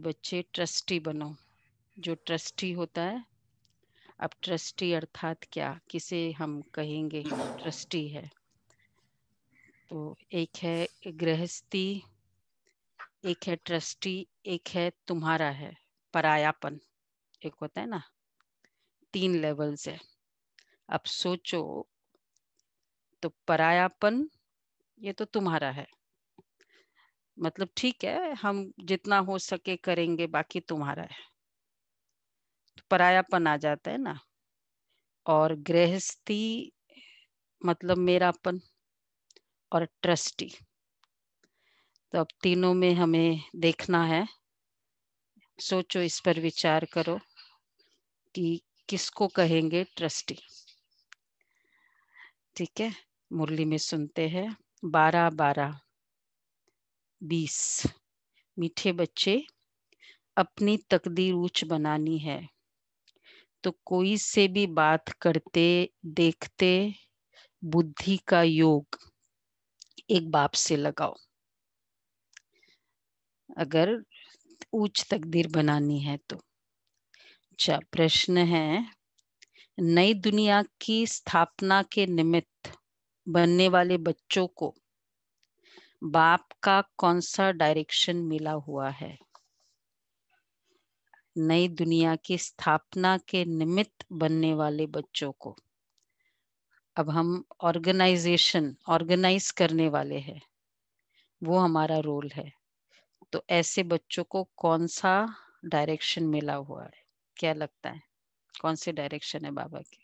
बच्चे ट्रस्टी बनो जो ट्रस्टी होता है अब ट्रस्टी अर्थात क्या किसे हम कहेंगे ट्रस्टी है तो एक है गृहस्थी एक है ट्रस्टी एक है तुम्हारा है परायापन एक होता है ना तीन लेवल्स है अब सोचो तो परायापन ये तो तुम्हारा है मतलब ठीक है हम जितना हो सके करेंगे बाकी तुम्हारा है तो परायापन आ जाता है ना और गृहस्थी मतलब मेरापन और ट्रस्टी तो अब तीनों में हमें देखना है सोचो इस पर विचार करो कि किसको कहेंगे ट्रस्टी ठीक है मुरली में सुनते हैं बारह बारह बीस मीठे बच्चे अपनी तकदीर ऊंच बनानी है तो कोई से भी बात करते देखते बुद्धि का योग एक बाप से लगाओ अगर ऊंच तकदीर बनानी है तो अच्छा प्रश्न है नई दुनिया की स्थापना के निमित्त बनने वाले बच्चों को बाप का कौन सा डायरेक्शन मिला हुआ है नई दुनिया की स्थापना के निमित्त बनने वाले बच्चों को अब हम ऑर्गेनाइजेशन ऑर्गेनाइज करने वाले हैं वो हमारा रोल है तो ऐसे बच्चों को कौन सा डायरेक्शन मिला हुआ है क्या लगता है कौन से डायरेक्शन है बाबा के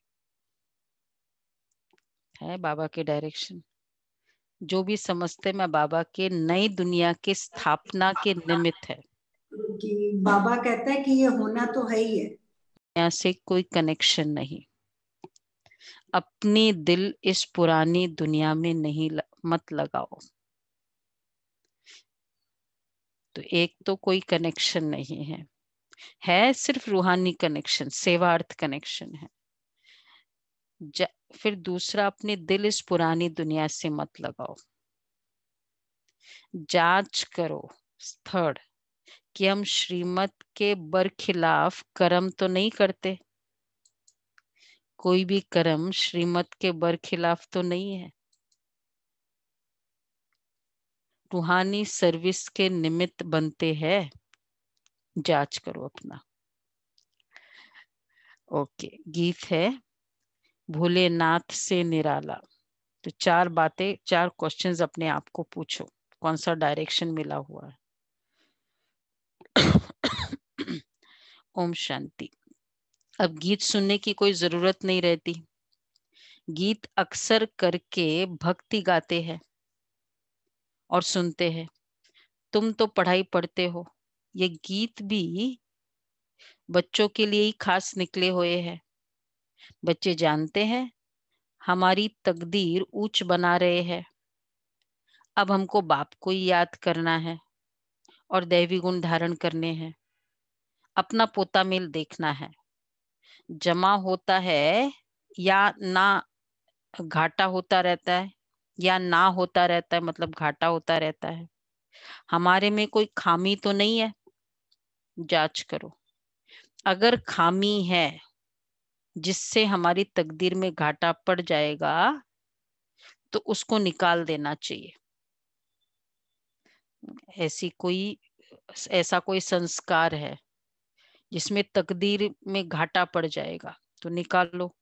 है बाबा के डायरेक्शन जो भी समझते मैं बाबा के नई दुनिया के स्थापना के निमित्त है कि बाबा कहता है कि ये होना तो है ही है दुनिया से कोई कनेक्शन नहीं अपनी दिल इस पुरानी दुनिया में नहीं ल, मत लगाओ तो एक तो कोई कनेक्शन नहीं है है सिर्फ रूहानी कनेक्शन सेवार्थ कनेक्शन है फिर दूसरा अपने दिल इस पुरानी दुनिया से मत लगाओ जांच करो थर्ड कि हम श्रीमत के खिलाफ कर्म तो नहीं करते कोई भी कर्म श्रीमत के बर खिलाफ तो नहीं है रूहानी सर्विस के निमित्त बनते हैं जांच करो अपना ओके गीत है भोलेनाथ से निराला तो चार बातें चार क्वेश्चंस अपने आप को पूछो कौन सा डायरेक्शन मिला हुआ है ओम शांति अब गीत सुनने की कोई जरूरत नहीं रहती गीत अक्सर करके भक्ति गाते हैं और सुनते हैं तुम तो पढ़ाई पढ़ते हो ये गीत भी बच्चों के लिए ही खास निकले हुए हैं बच्चे जानते हैं हमारी तकदीर ऊंच बना रहे हैं अब हमको बाप को ही याद करना है और दैवी गुण धारण करने हैं अपना पोता मेल देखना है जमा होता है या ना घाटा होता रहता है या ना होता रहता है मतलब घाटा होता रहता है हमारे में कोई खामी तो नहीं है जांच करो अगर खामी है जिससे हमारी तकदीर में घाटा पड़ जाएगा तो उसको निकाल देना चाहिए ऐसी कोई ऐसा कोई संस्कार है जिसमें तकदीर में घाटा पड़ जाएगा तो निकाल लो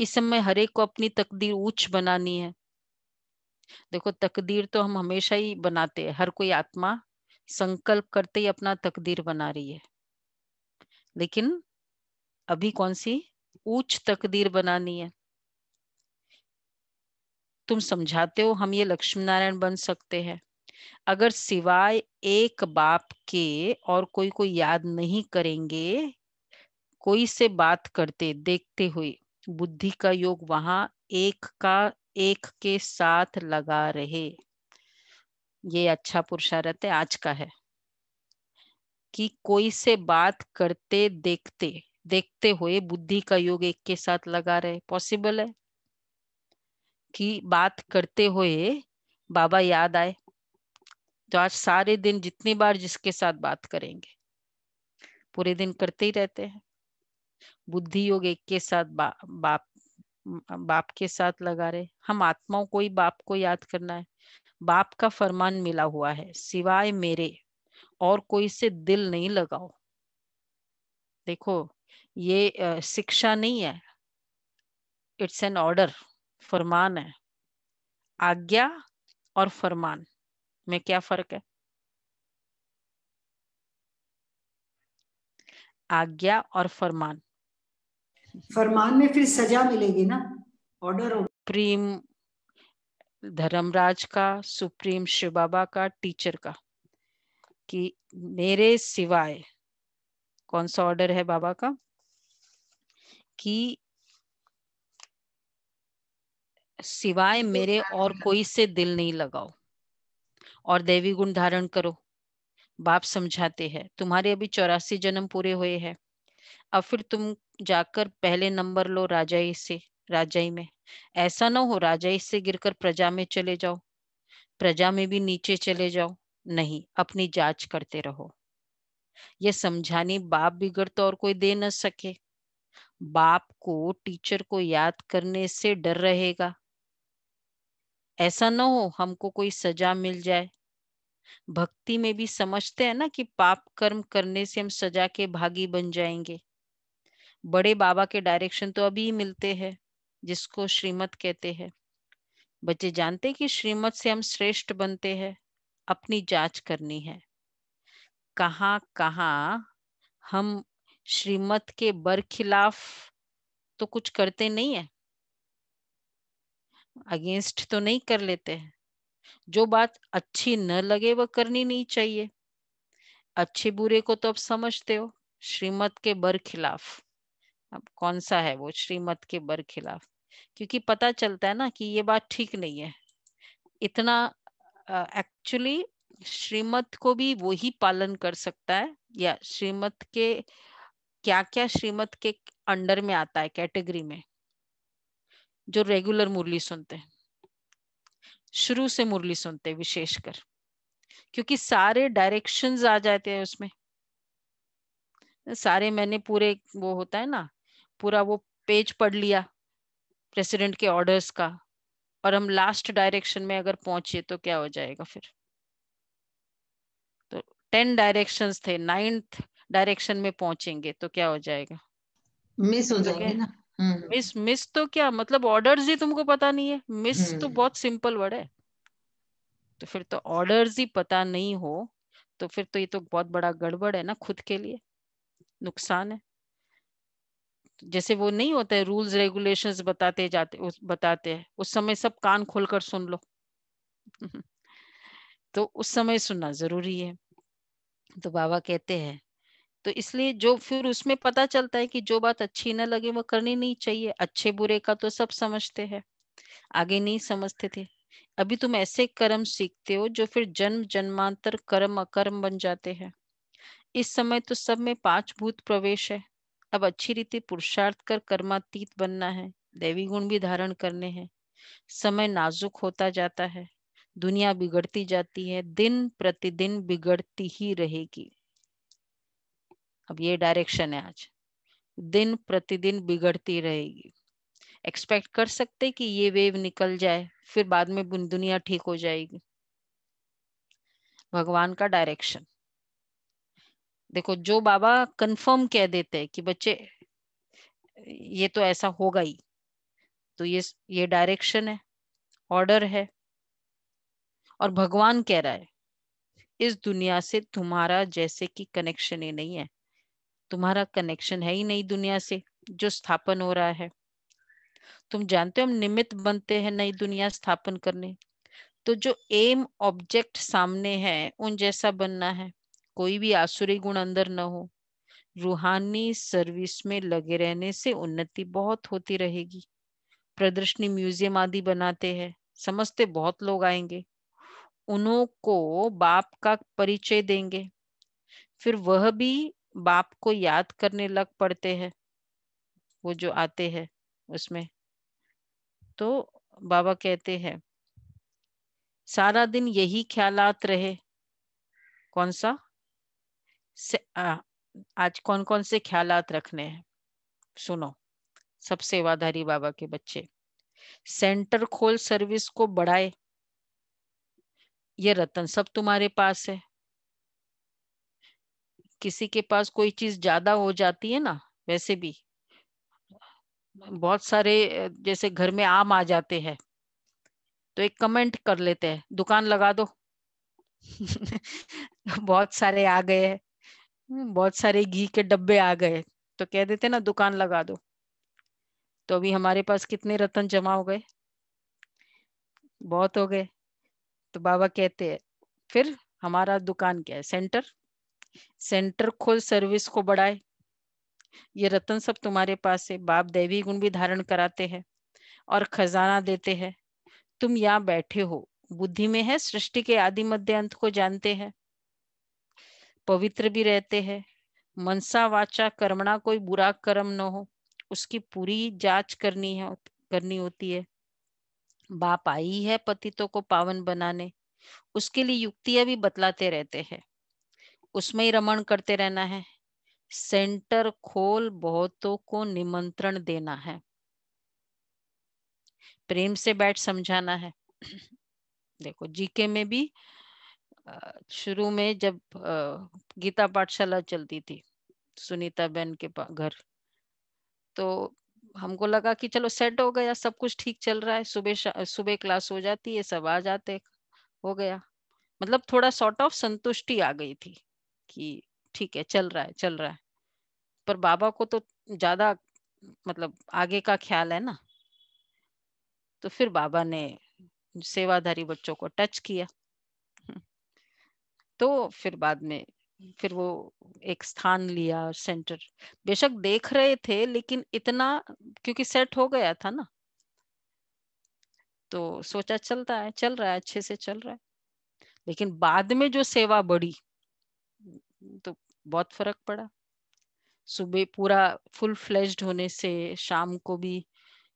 इस समय हरेक को अपनी तकदीर ऊंच बनानी है देखो तकदीर तो हम हमेशा ही बनाते हैं हर कोई आत्मा संकल्प करते ही अपना तकदीर बना रही है लेकिन अभी कौन सी ऊंच तकदीर बनानी है तुम समझाते हो हम ये लक्ष्मी नारायण बन सकते हैं अगर सिवाय एक बाप के और कोई को याद नहीं करेंगे कोई से बात करते देखते हुए बुद्धि का योग वहां एक का एक के साथ लगा रहे ये अच्छा पुरुषार्थ है आज का है कि कोई से बात करते देखते देखते हुए बुद्धि का योग एक के साथ लगा रहे पॉसिबल है कि बात करते हुए बाबा याद आए तो आज सारे दिन जितनी बार जिसके साथ बात करेंगे पूरे दिन करते ही रहते हैं बुद्धि योग एक के साथ बा, बाप बाप के साथ लगा रहे हम आत्माओं को ही बाप को याद करना है बाप का फरमान मिला हुआ है सिवाय मेरे और कोई से दिल नहीं लगाओ देखो ये शिक्षा नहीं है इट्स एन ऑर्डर फरमान है आज्ञा और फरमान में क्या फर्क है आज्ञा और फरमान फरमान में फिर सजा मिलेगी ना ऑर्डर सुप्रीम धर्मराज का सुप्रीम शिव बाबा का टीचर का कि मेरे सिवाय कौन सा ऑर्डर है बाबा का कि सिवाय तो मेरे और कोई से दिल नहीं लगाओ और देवी गुण धारण करो बाप समझाते हैं तुम्हारे अभी चौरासी जन्म पूरे हुए हैं अब फिर तुम जाकर पहले नंबर लो राजाई से राजाई में ऐसा ना हो राजाई से गिरकर प्रजा में चले जाओ प्रजा में भी नीचे चले जाओ नहीं अपनी जांच करते रहो ये समझानी बाप बिगड़ तो और कोई दे न सके बाप को टीचर को याद करने से डर रहेगा ऐसा ना हो हमको कोई सजा मिल जाए भक्ति में भी समझते हैं ना कि पाप कर्म करने से हम सजा के भागी बन जाएंगे बड़े बाबा के डायरेक्शन तो अभी मिलते हैं जिसको श्रीमत कहते हैं बच्चे जानते कि श्रीमत से हम श्रेष्ठ बनते हैं अपनी जांच करनी है कहाँ कहाँ हम श्रीमत के बर खिलाफ तो कुछ करते नहीं है अगेंस्ट तो नहीं कर लेते हैं जो बात अच्छी न लगे वह करनी नहीं चाहिए अच्छे बुरे को तो आप समझते हो श्रीमत के बर खिलाफ अब कौन सा है वो श्रीमत के बर खिलाफ क्योंकि पता चलता है ना कि ये बात ठीक नहीं है इतना एक्चुअली श्रीमत को भी वही पालन कर सकता है या श्रीमत के क्या क्या श्रीमत के अंडर में आता है कैटेगरी में जो रेगुलर मुरली सुनते हैं शुरू से मुरली सुनते हैं विशेषकर क्योंकि सारे डायरेक्शंस आ जाते हैं उसमें सारे मैंने पूरे वो होता है ना पूरा वो पेज पढ़ लिया प्रेसिडेंट के ऑर्डर्स का और हम लास्ट डायरेक्शन में अगर पहुंचे तो क्या हो जाएगा फिर तो टेन डायरेक्शंस थे नाइन्थ डायरेक्शन में पहुंचेंगे तो क्या हो जाएगा मिस हो जाएंगे ना मिस हम्म। मिस तो क्या मतलब ऑर्डर्स ही तुमको पता नहीं है मिस हम्म। तो बहुत सिंपल वर्ड है तो फिर तो ऑर्डर्स ही पता नहीं हो तो फिर तो ये तो बहुत बड़ा गड़बड़ है ना खुद के लिए नुकसान है जैसे वो नहीं होता है रूल्स रेगुलेशन बताते जाते उस बताते हैं उस समय सब कान खोलकर सुन लो तो उस समय सुनना जरूरी है तो बाबा कहते हैं तो इसलिए जो फिर उसमें पता चलता है कि जो बात अच्छी ना लगे वो करनी नहीं चाहिए अच्छे बुरे का तो सब समझते हैं आगे नहीं समझते थे अभी तुम ऐसे कर्म सीखते हो जो फिर जन्म जन्मांतर कर्म अकर्म बन जाते हैं इस समय तो सब में पांच भूत प्रवेश है अब अच्छी रीति पुरुषार्थ कर कर्मातीत बनना है देवी गुण भी धारण करने हैं समय नाजुक होता जाता है दुनिया बिगड़ती जाती है दिन प्रतिदिन बिगड़ती ही रहेगी अब ये डायरेक्शन है आज दिन प्रतिदिन बिगड़ती रहेगी एक्सपेक्ट कर सकते कि ये वेव निकल जाए फिर बाद में दुनिया ठीक हो जाएगी भगवान का डायरेक्शन देखो जो बाबा कंफर्म कह देते हैं कि बच्चे ये तो ऐसा होगा ही तो ये ये डायरेक्शन है ऑर्डर है और भगवान कह रहा है इस दुनिया से तुम्हारा जैसे कि कनेक्शन ही नहीं है तुम्हारा कनेक्शन है ही नहीं दुनिया से जो स्थापन हो रहा है तुम जानते हो हम निमित्त बनते हैं नई दुनिया स्थापन करने तो जो एम ऑब्जेक्ट सामने है उन जैसा बनना है कोई भी आसुरी गुण अंदर न हो रूहानी सर्विस में लगे रहने से उन्नति बहुत होती रहेगी प्रदर्शनी म्यूजियम आदि बनाते हैं समझते बहुत लोग आएंगे उन्हों को बाप का परिचय देंगे फिर वह भी बाप को याद करने लग पड़ते हैं वो जो आते हैं उसमें तो बाबा कहते हैं सारा दिन यही ख्यालात रहे कौन सा से, आ, आज कौन कौन से ख्यालात रखने हैं सुनो सब सेवाधारी बाबा के बच्चे सेंटर खोल सर्विस को बढ़ाए ये रतन सब तुम्हारे पास है किसी के पास कोई चीज ज्यादा हो जाती है ना वैसे भी बहुत सारे जैसे घर में आम आ जाते हैं तो एक कमेंट कर लेते हैं दुकान लगा दो बहुत सारे आ गए बहुत सारे घी के डब्बे आ गए तो कह देते ना दुकान लगा दो तो अभी हमारे पास कितने रतन जमा हो गए बहुत हो गए तो बाबा कहते हैं फिर हमारा दुकान क्या है सेंटर सेंटर खोल सर्विस को बढ़ाए ये रतन सब तुम्हारे पास है बाप दैवी गुण भी धारण कराते हैं और खजाना देते हैं तुम यहाँ बैठे हो बुद्धि में है सृष्टि के आदि मध्य अंत को जानते हैं पवित्र भी रहते हैं मनसा वाचा कर्मणा कोई बुरा कर्म न हो उसकी पूरी जांच करनी है करनी होती है बाप आई है पतितों को पावन बनाने उसके लिए युक्तियां भी बतलाते रहते हैं उसमें ही रमण करते रहना है सेंटर खोल बहुतों को निमंत्रण देना है प्रेम से बैठ समझाना है देखो जीके में भी शुरू में जब गीता पाठशाला चलती थी सुनीता बहन के घर तो हमको लगा कि चलो सेट हो गया सब कुछ ठीक चल रहा है सुबह सुबह क्लास हो जाती है सब आ जाते हो गया मतलब थोड़ा सॉर्ट ऑफ संतुष्टि आ गई थी कि ठीक है चल रहा है चल रहा है पर बाबा को तो ज्यादा मतलब आगे का ख्याल है ना तो फिर बाबा ने सेवाधारी बच्चों को टच किया तो फिर बाद में फिर वो एक स्थान लिया सेंटर बेशक देख रहे थे लेकिन इतना क्योंकि सेट हो गया था ना तो सोचा चलता है चल रहा है अच्छे से चल रहा है लेकिन बाद में जो सेवा बढ़ी तो बहुत फर्क पड़ा सुबह पूरा फुल फ्लेज्ड होने से शाम को भी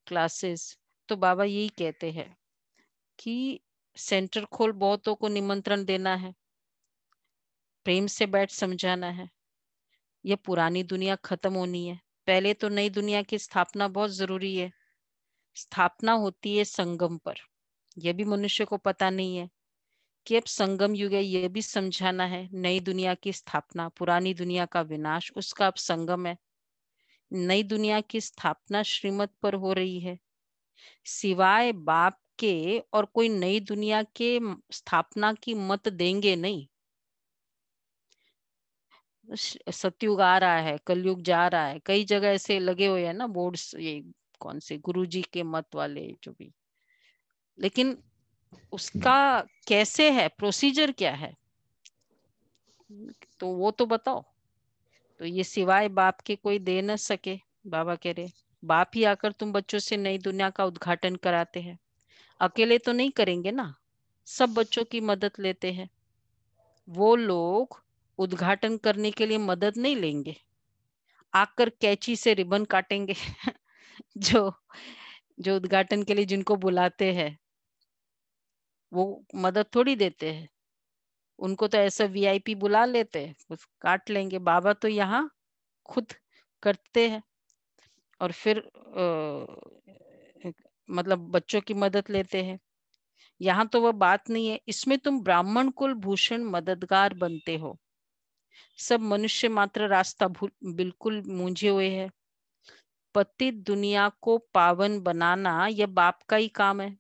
क्लासेस तो बाबा यही कहते हैं कि सेंटर खोल बहुतों को निमंत्रण देना है प्रेम से बैठ समझाना है यह पुरानी दुनिया खत्म होनी है पहले तो नई दुनिया की स्थापना बहुत जरूरी है स्थापना होती है संगम पर यह भी मनुष्य को पता नहीं है कि अब संगम युग है यह भी समझाना है नई दुनिया की स्थापना पुरानी दुनिया का विनाश उसका अब संगम है नई दुनिया की स्थापना श्रीमत पर हो रही है सिवाय बाप के और कोई नई दुनिया के स्थापना की मत देंगे नहीं सतयुग आ रहा है कलयुग जा रहा है कई जगह ऐसे लगे हुए हैं ना बोर्ड्स ये कौन से गुरुजी के मत वाले जो भी लेकिन उसका कैसे है प्रोसीजर क्या है तो वो तो बताओ तो ये सिवाय बाप के कोई दे ना सके बाबा कह रहे बाप ही आकर तुम बच्चों से नई दुनिया का उद्घाटन कराते हैं अकेले तो नहीं करेंगे ना सब बच्चों की मदद लेते हैं वो लोग उद्घाटन करने के लिए मदद नहीं लेंगे आकर कैची से रिबन काटेंगे जो जो उद्घाटन के लिए जिनको बुलाते हैं वो मदद थोड़ी देते हैं उनको तो ऐसा वीआईपी बुला लेते हैं कुछ काट लेंगे बाबा तो यहाँ खुद करते हैं और फिर आ, मतलब बच्चों की मदद लेते हैं यहाँ तो वह बात नहीं है इसमें तुम ब्राह्मण कुल भूषण मददगार बनते हो सब मनुष्य मात्र रास्ता बिल्कुल मूझे हुए है पति दुनिया को पावन बनाना यह बाप का ही काम है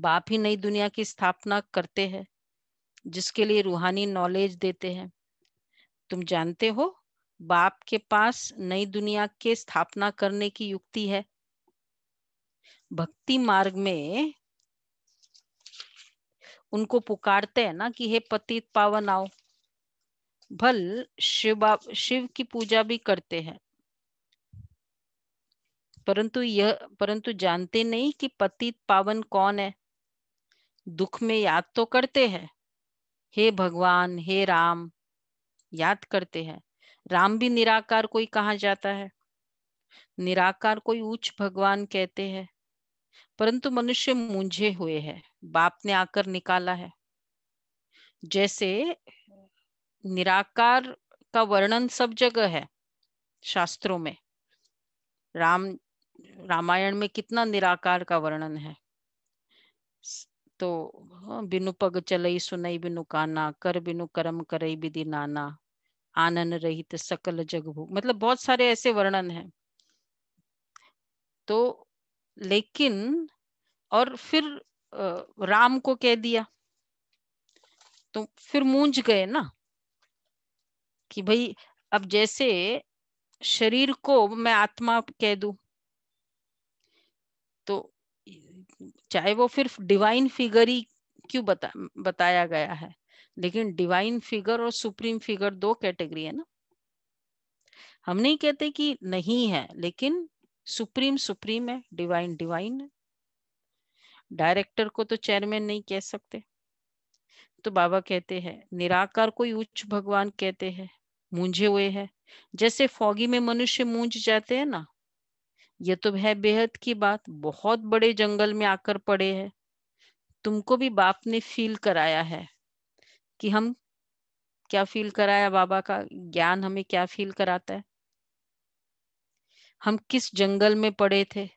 बाप ही नई दुनिया की स्थापना करते हैं जिसके लिए रूहानी नॉलेज देते हैं तुम जानते हो बाप के पास नई दुनिया के स्थापना करने की युक्ति है भक्ति मार्ग में उनको पुकारते हैं ना कि हे पतित पावन आओ भल शिव बाप शिव की पूजा भी करते हैं परंतु यह परंतु जानते नहीं कि पतित पावन कौन है दुख में याद तो करते हैं हे भगवान हे राम याद करते हैं राम भी निराकार कोई कहा जाता है निराकार कोई उच्च भगवान कहते हैं परंतु मनुष्य मूंझे हुए है बाप ने आकर निकाला है जैसे निराकार का वर्णन सब जगह है शास्त्रों में राम रामायण में कितना निराकार का वर्णन है तो हाँ, बिनु पग चलई सुनई बिनु काना कर बिनु कर्म करई विधि नाना आनंद रहित सकल जग भू मतलब बहुत सारे ऐसे वर्णन हैं तो लेकिन और फिर राम को कह दिया तो फिर मूंज गए ना कि भाई अब जैसे शरीर को मैं आत्मा कह दू तो चाहे वो फिर डिवाइन फिगर ही क्यों बता बताया गया है लेकिन डिवाइन फिगर और सुप्रीम फिगर दो कैटेगरी है ना हम नहीं कहते कि नहीं है लेकिन सुप्रीम सुप्रीम है डिवाइन डिवाइन है डायरेक्टर को तो चेयरमैन नहीं कह सकते तो बाबा कहते हैं निराकार कोई उच्च भगवान कहते हैं मूंझे हुए है जैसे फॉगी में मनुष्य मूंझ जाते हैं ना ये तो है बेहद की बात बहुत बड़े जंगल में आकर पड़े हैं तुमको भी बाप ने फील कराया है कि हम क्या फील कराया बाबा का ज्ञान हमें क्या फील कराता है हम किस जंगल में पड़े थे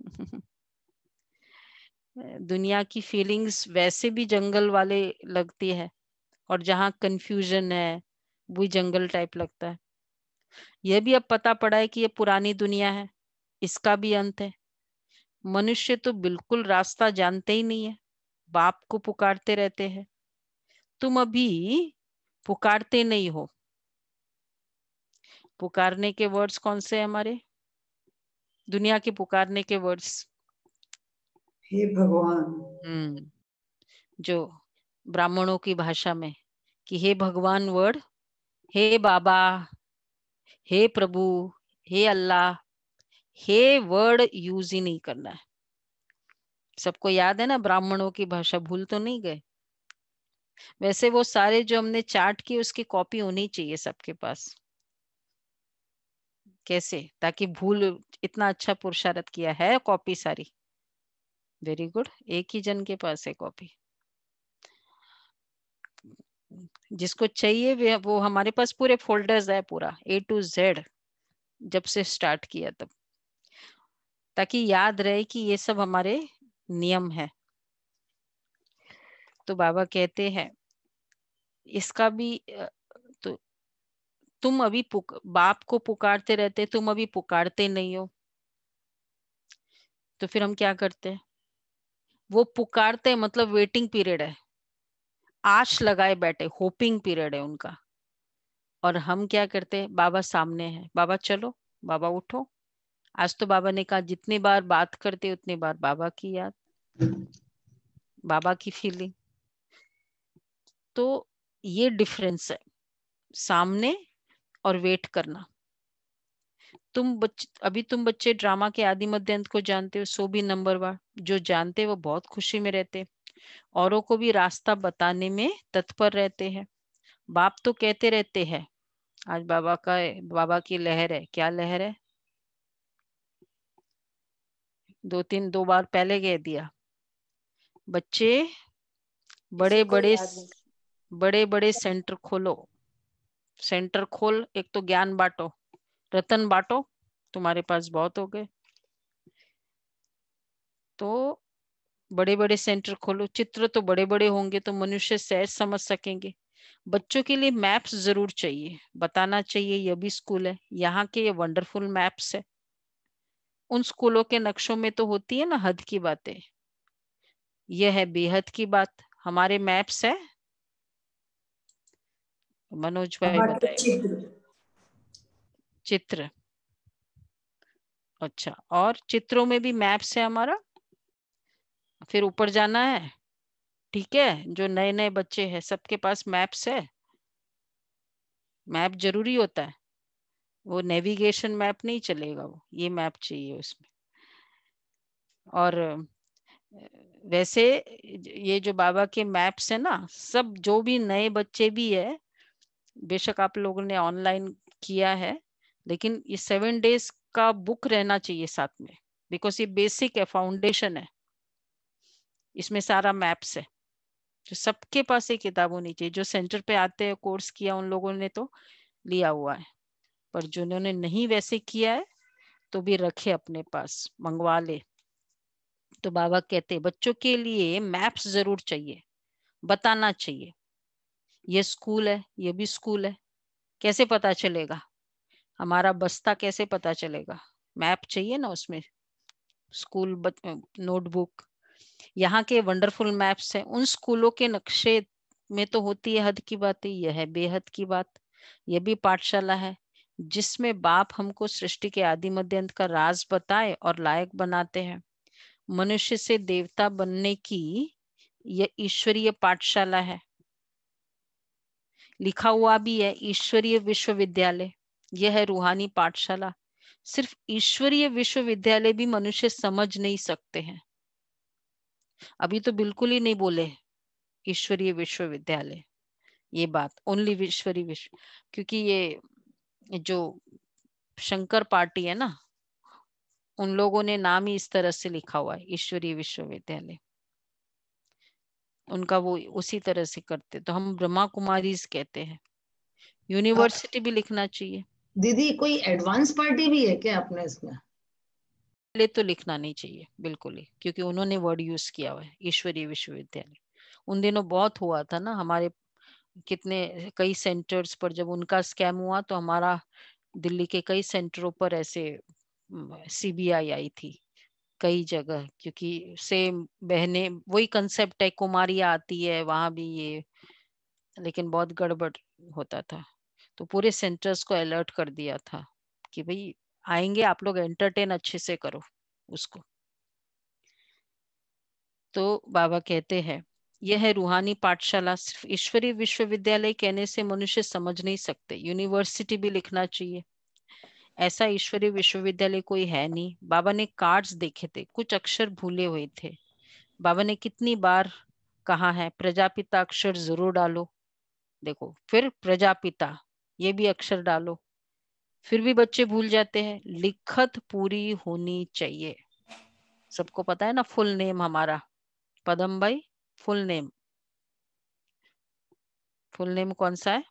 दुनिया की फीलिंग्स वैसे भी जंगल वाले लगती है और जहां कंफ्यूजन है वो जंगल टाइप लगता है यह भी अब पता पड़ा है कि यह पुरानी दुनिया है इसका भी अंत है मनुष्य तो बिल्कुल रास्ता जानते ही नहीं है बाप को पुकारते रहते हैं तुम अभी पुकारते नहीं हो पुकारने के वर्ड्स कौन से है हमारे दुनिया के पुकारने के वर्ड्स हे भगवान हम्म। जो ब्राह्मणों की भाषा में कि हे भगवान वर्ड हे बाबा हे प्रभु हे अल्लाह हे वर्ड यूज ही नहीं करना है सबको याद है ना ब्राह्मणों की भाषा भूल तो नहीं गए वैसे वो सारे जो हमने चार्ट की उसकी कॉपी होनी चाहिए सबके पास कैसे ताकि भूल इतना अच्छा पुरुषार्थ किया है कॉपी सारी वेरी गुड एक ही जन के पास है कॉपी जिसको चाहिए वो हमारे पास पूरे फोल्डर्स है पूरा ए टू जेड जब से स्टार्ट किया तब ताकि याद रहे कि ये सब हमारे नियम है तो बाबा कहते हैं इसका भी तो तुम अभी पुक, बाप को पुकारते रहते तुम अभी पुकारते नहीं हो तो फिर हम क्या करते हैं वो पुकारते मतलब वेटिंग पीरियड है आश लगाए बैठे होपिंग पीरियड है उनका और हम क्या करते बाबा सामने है बाबा चलो बाबा उठो आज तो बाबा ने कहा जितनी बार बात करते उतनी बार बाबा की याद बाबा की फीलिंग तो ये डिफरेंस है सामने और वेट करना तुम बच्चे अभी तुम बच्चे ड्रामा के आदि मध्य अंत को जानते हो सो भी नंबर वार जो जानते वो बहुत खुशी में रहते औरों को भी रास्ता बताने में तत्पर रहते हैं बाप तो कहते रहते हैं आज बाबा का बाबा की लहर है क्या लहर है दो तीन दो बार पहले कह दिया बच्चे बड़े बड़े बड़े बड़े सेंटर खोलो सेंटर खोल एक तो ज्ञान बांटो रतन बांटो तुम्हारे पास बहुत हो गए तो बड़े बड़े सेंटर खोलो चित्र तो बड़े बड़े होंगे तो मनुष्य सहज समझ सकेंगे बच्चों के लिए मैप्स जरूर चाहिए बताना चाहिए यह भी स्कूल है यहाँ के ये वंडरफुल मैप्स है उन स्कूलों के नक्शों में तो होती है ना हद की बातें यह है बेहद की बात हमारे मैप्स है मनोज भाई तो बताए चित्र।, चित्र अच्छा और चित्रों में भी मैप्स है हमारा फिर ऊपर जाना है ठीक है जो नए नए बच्चे हैं सबके पास मैप्स है मैप जरूरी होता है वो नेविगेशन मैप नहीं चलेगा वो ये मैप चाहिए उसमें और वैसे ये जो बाबा के मैप्स है ना सब जो भी नए बच्चे भी है बेशक आप लोगों ने ऑनलाइन किया है लेकिन ये सेवन डेज का बुक रहना चाहिए साथ में बिकॉज ये बेसिक है फाउंडेशन है इसमें सारा मैप्स है जो तो सबके पास ये किताब होनी चाहिए जो सेंटर पे आते हैं कोर्स किया उन लोगों ने तो लिया हुआ है पर जिन्होंने नहीं वैसे किया है तो भी रखे अपने पास मंगवा ले तो बाबा कहते बच्चों के लिए मैप्स जरूर चाहिए बताना चाहिए ये स्कूल है ये भी स्कूल है कैसे पता चलेगा हमारा बस्ता कैसे पता चलेगा मैप चाहिए ना उसमें स्कूल नोटबुक यहाँ के वंडरफुल मैप्स हैं उन स्कूलों के नक्शे में तो होती है हद की बात यह है बेहद की बात यह भी पाठशाला है जिसमें बाप हमको सृष्टि के आदि मध्य अंत का राज बताए और लायक बनाते हैं मनुष्य से देवता बनने की यह ईश्वरीय पाठशाला है लिखा हुआ भी है ईश्वरीय विश्वविद्यालय यह है रूहानी पाठशाला सिर्फ ईश्वरीय विश्वविद्यालय भी मनुष्य समझ नहीं सकते हैं अभी तो बिल्कुल ही नहीं बोले ईश्वरीय विश्वविद्यालय ये बात ओनली ईश्वरीय विश्व क्योंकि ये जो शंकर पार्टी है ना उन लोगों ने नाम ही इस तरह से लिखा हुआ है ईश्वरीय विश्वविद्यालय उनका वो उसी तरह से करते तो हम ब्रह्मा कुमारी कहते हैं यूनिवर्सिटी भी लिखना चाहिए दीदी कोई एडवांस पार्टी भी है क्या अपने इसमें ले तो लिखना नहीं चाहिए बिल्कुल ही क्योंकि उन्होंने वर्ड यूज किया हुआ है ईश्वरीय विश्वविद्यालय उन दिनों बहुत हुआ था ना हमारे कितने कई सेंटर्स पर जब उनका स्कैम हुआ तो हमारा दिल्ली के कई सेंटरों पर ऐसे सीबीआई आई थी कई जगह क्योंकि सेम बहने वही कंसेप्ट है कुमारिया आती है वहां भी ये लेकिन बहुत गड़बड़ होता था तो पूरे सेंटर्स को अलर्ट कर दिया था कि भाई आएंगे आप लोग एंटरटेन अच्छे से करो उसको तो बाबा कहते हैं यह है रूहानी पाठशाला सिर्फ ईश्वरीय विश्वविद्यालय कहने से मनुष्य समझ नहीं सकते यूनिवर्सिटी भी लिखना चाहिए ऐसा ईश्वरीय विश्वविद्यालय कोई है नहीं बाबा ने कार्ड्स देखे थे कुछ अक्षर भूले हुए थे बाबा ने कितनी बार कहा है प्रजापिता अक्षर जरूर डालो देखो फिर प्रजापिता ये भी अक्षर डालो फिर भी बच्चे भूल जाते हैं लिखत पूरी होनी चाहिए सबको पता है ना फुल नेम हमारा पदम भाई फुल नेम फुल नेम कौन सा है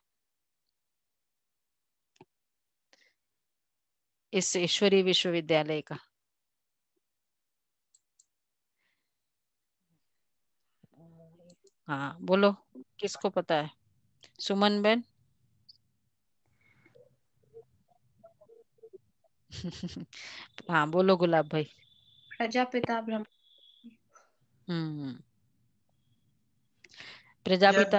इस ईश्वरी विश्वविद्यालय का हाँ बोलो किसको पता है सुमन बेन हाँ बोलो गुलाब भाई प्रजापिता ब्रह्म हम्म प्रजापिता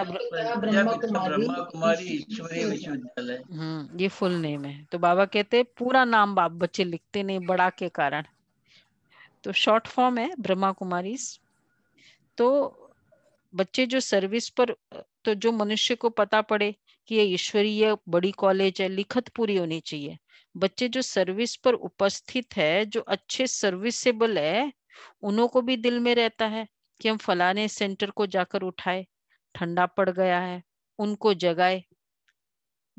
ब्रह्मा कुमारी विश्वविद्यालय हम्म ये फुल नेम है तो बाबा कहते पूरा नाम बाप बच्चे लिखते नहीं बड़ा के कारण तो शॉर्ट फॉर्म है ब्रह्मा कुमारी तो बच्चे जो सर्विस पर तो जो मनुष्य को पता पड़े कि ये ईश्वरीय बड़ी कॉलेज है लिखत पूरी होनी चाहिए बच्चे जो सर्विस पर उपस्थित है जो अच्छे सर्विसेबल है उनको को भी दिल में रहता है कि हम फलाने सेंटर को जाकर उठाए ठंडा पड़ गया है उनको जगाए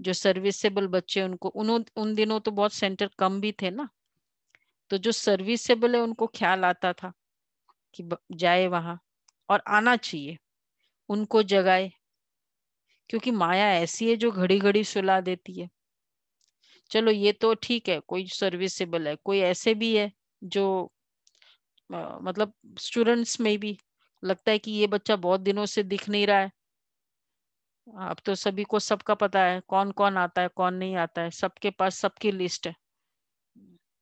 जो सर्विसेबल बच्चे उनको उन उन दिनों तो बहुत सेंटर कम भी थे ना तो जो सर्विसेबल है उनको ख्याल आता था कि जाए वहां और आना चाहिए उनको जगाए क्योंकि माया ऐसी है जो घड़ी घड़ी सुला देती है चलो ये तो ठीक है कोई सर्विसेबल है कोई ऐसे भी है जो आ, मतलब स्टूडेंट्स में भी लगता है कि ये बच्चा बहुत दिनों से दिख नहीं रहा है अब तो सभी को सबका पता है कौन कौन आता है कौन नहीं आता है सबके पास सबकी लिस्ट है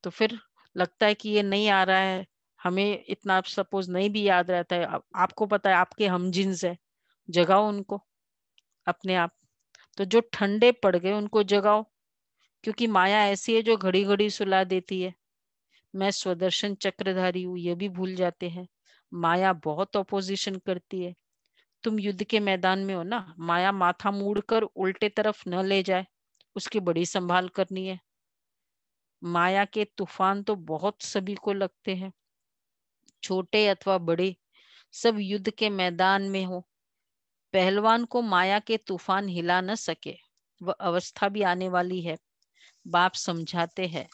तो फिर लगता है कि ये नहीं आ रहा है हमें इतना सपोज नहीं भी याद रहता है आपको पता है आपके हम जिन्स है जगाओ उनको अपने आप तो जो ठंडे पड़ गए उनको जगाओ क्योंकि माया ऐसी है जो घड़ी घड़ी सुला देती है मैं स्वदर्शन चक्रधारी हूँ ये भी भूल जाते हैं माया बहुत ऑपोजिशन करती है तुम युद्ध के मैदान में हो ना माया माथा कर उल्टे तरफ न ले जाए उसकी बड़ी संभाल करनी है माया के तूफान तो बहुत सभी को लगते हैं छोटे अथवा बड़े सब युद्ध के मैदान में हो पहलवान को माया के तूफान हिला न सके वह अवस्था भी आने वाली है बाप समझाते हैं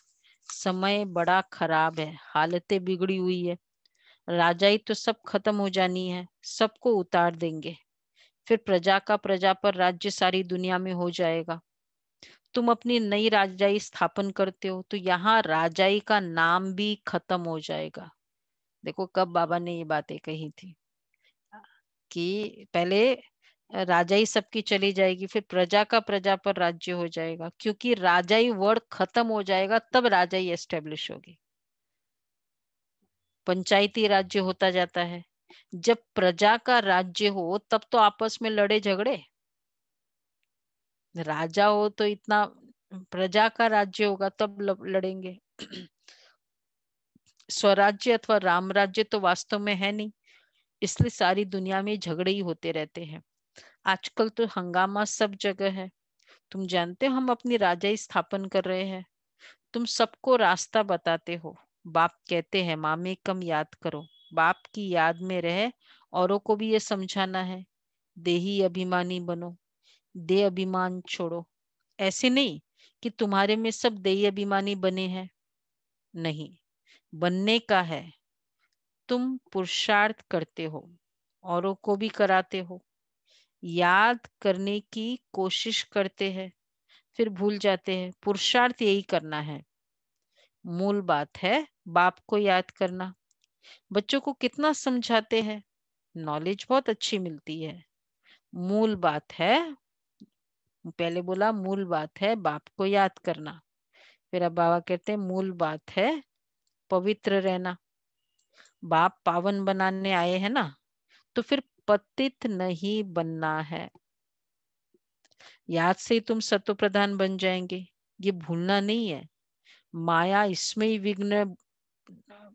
समय बड़ा खराब है हालतें बिगड़ी हुई है राजाई तो सब खत्म हो जानी है सबको उतार देंगे फिर प्रजा का प्रजा पर राज्य सारी दुनिया में हो जाएगा तुम अपनी नई राजाई स्थापन करते हो तो यहाँ राजाई का नाम भी खत्म हो जाएगा देखो कब बाबा ने ये बातें कही थी कि पहले राजाई सबकी चली जाएगी फिर प्रजा का प्रजा पर राज्य हो जाएगा क्योंकि राजाई वर्ड खत्म हो जाएगा तब राजाई एस्टेब्लिश होगी पंचायती राज्य होता जाता है जब प्रजा का राज्य हो तब तो आपस में लड़े झगड़े राजा हो तो इतना प्रजा का राज्य होगा तब लड़ेंगे स्वराज्य अथवा राम राज्य तो वास्तव में है नहीं इसलिए सारी दुनिया में झगड़े ही होते रहते हैं आजकल तो हंगामा सब जगह है तुम जानते हो हम अपनी राजा ही स्थापन कर रहे हैं तुम सबको रास्ता बताते हो बाप कहते हैं मामे कम याद करो बाप की याद में रह औरों को भी ये समझाना है देही अभिमानी बनो दे अभिमान छोड़ो ऐसे नहीं कि तुम्हारे में सब देही अभिमानी बने हैं नहीं बनने का है तुम पुरुषार्थ करते हो औरों को भी कराते हो याद करने की कोशिश करते हैं फिर भूल जाते हैं पुरुषार्थ यही करना है मूल बात है बाप को याद करना बच्चों को कितना समझाते हैं नॉलेज बहुत अच्छी मिलती है मूल बात है पहले बोला मूल बात है बाप को याद करना फिर अब बाबा कहते हैं मूल बात है पवित्र रहना बाप पावन बनाने आए हैं ना तो फिर पतित नहीं बनना है याद से ही तुम सत्व प्रधान बन जाएंगे ये भूलना नहीं है माया इसमें ही विघ्न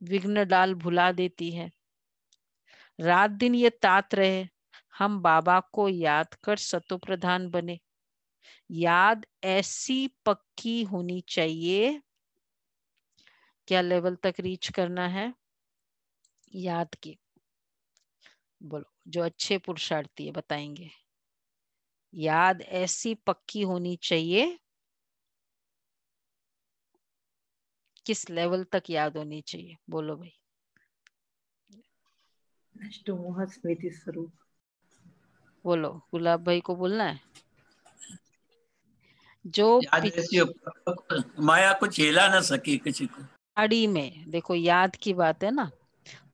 विघ्न डाल भुला देती है रात दिन ये तात रहे हम बाबा को याद कर सतो प्रधान बने याद ऐसी पक्की होनी चाहिए क्या लेवल तक रीच करना है याद की बोलो जो अच्छे पुरुषार्थी है बताएंगे याद ऐसी पक्की होनी चाहिए किस लेवल तक याद होनी चाहिए बोलो भाई स्मृति स्वरूप बोलो गुलाब भाई को बोलना है जो माया को झेला ना सकी किसी को पिछाड़ी में देखो याद की बात है ना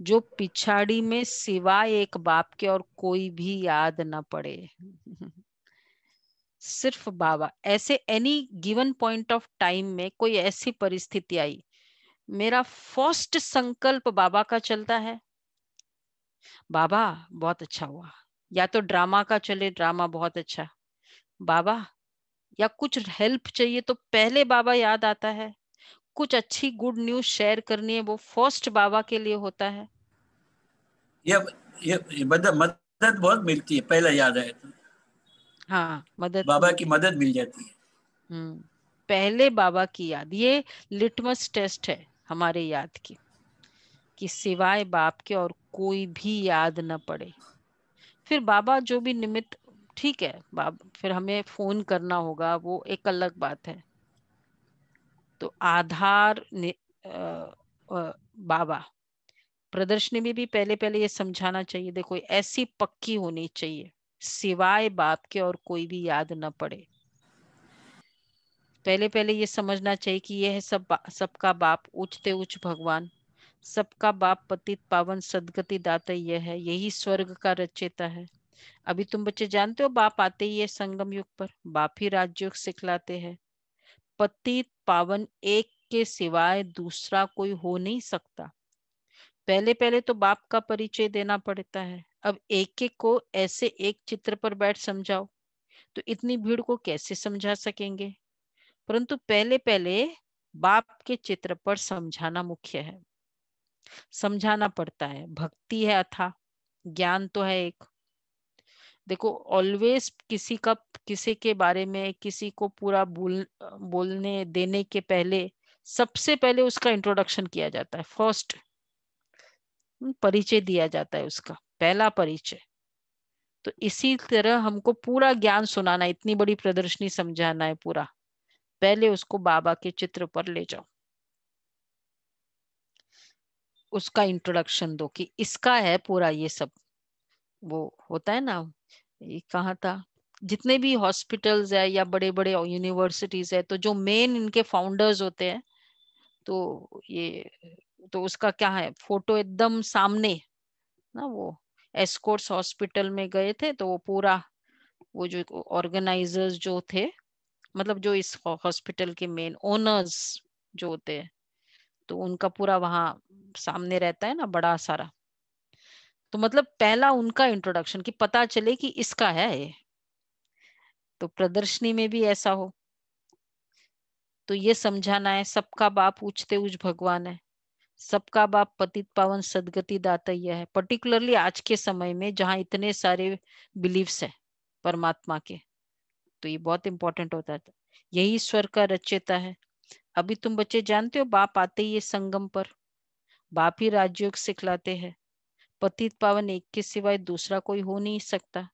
जो पिछाड़ी में सिवाय एक बाप के और कोई भी याद ना पड़े सिर्फ बाबा ऐसे any given point of time में कोई ऐसी परिस्थिति आई मेरा फर्स्ट संकल्प बाबा का चलता है बाबा बहुत अच्छा हुआ या तो ड्रामा का चले ड्रामा बहुत अच्छा बाबा या कुछ हेल्प चाहिए तो पहले बाबा याद आता है कुछ अच्छी गुड न्यूज शेयर करनी है वो फर्स्ट बाबा के लिए होता है ये, ये, ये मदद बहुत मिलती है पहला याद है हाँ मदद बाबा की मदद मिल जाती है हम्म। पहले बाबा की याद ये लिटमस टेस्ट है हमारे याद की कि सिवाय बाप के और कोई भी याद न पड़े फिर बाबा जो भी निमित्त ठीक है बाब फिर हमें फोन करना होगा वो एक अलग बात है तो आधार नि, आ, आ, बाबा प्रदर्शनी में भी पहले पहले ये समझाना चाहिए देखो ऐसी पक्की होनी चाहिए सिवाय बाप के और कोई भी याद न पड़े पहले पहले ये समझना चाहिए कि यह सब सबका बाप उचते उच्च भगवान सबका बाप पतित पावन सदगति दाता यह है यही स्वर्ग का रचेता है अभी तुम बच्चे जानते हो बाप आते ही है संगम युग पर बाप ही राजयोग सिखलाते हैं पतित पावन एक के सिवाय दूसरा कोई हो नहीं सकता पहले पहले तो बाप का परिचय देना पड़ता है अब एक एक को ऐसे एक चित्र पर बैठ समझाओ तो इतनी भीड़ को कैसे समझा सकेंगे परंतु पहले पहले बाप के चित्र पर समझाना मुख्य है समझाना पड़ता है भक्ति है अथा ज्ञान तो है एक देखो ऑलवेज किसी का किसी के बारे में किसी को पूरा बोल बोलने देने के पहले सबसे पहले उसका इंट्रोडक्शन किया जाता है फर्स्ट परिचय दिया जाता है उसका पहला परिचय तो इसी तरह हमको पूरा ज्ञान सुनाना है इतनी बड़ी प्रदर्शनी समझाना है पूरा पहले उसको बाबा के चित्र पर ले जाओ उसका इंट्रोडक्शन दो कि इसका है पूरा ये सब वो होता है ना ये कहा था जितने भी हॉस्पिटल्स है या बड़े बड़े यूनिवर्सिटीज है तो जो मेन इनके फाउंडर्स होते हैं तो ये तो उसका क्या है फोटो एकदम सामने ना वो एस्कोर्ट्स हॉस्पिटल में गए थे तो वो पूरा वो जो ऑर्गेनाइजर्स जो थे मतलब जो इस हॉस्पिटल के मेन ओनर्स जो होते तो उनका पूरा वहां सामने रहता है ना बड़ा सारा तो मतलब पहला उनका इंट्रोडक्शन कि पता चले कि इसका है ये तो प्रदर्शनी में भी ऐसा हो तो ये समझाना है सबका बाप पूछते उज भगवान है सबका बाप पतित पावन सदगति दाता यह है पर्टिकुलरली आज के समय में जहाँ इतने सारे बिलीव्स है परमात्मा के तो ये बहुत इंपॉर्टेंट होता था यही ईश्वर का रचयता है अभी तुम बच्चे जानते हो बाप आते ही संगम पर बाप ही राजयोग सिखलाते हैं पतित पावन एक के सिवाय दूसरा कोई हो नहीं सकता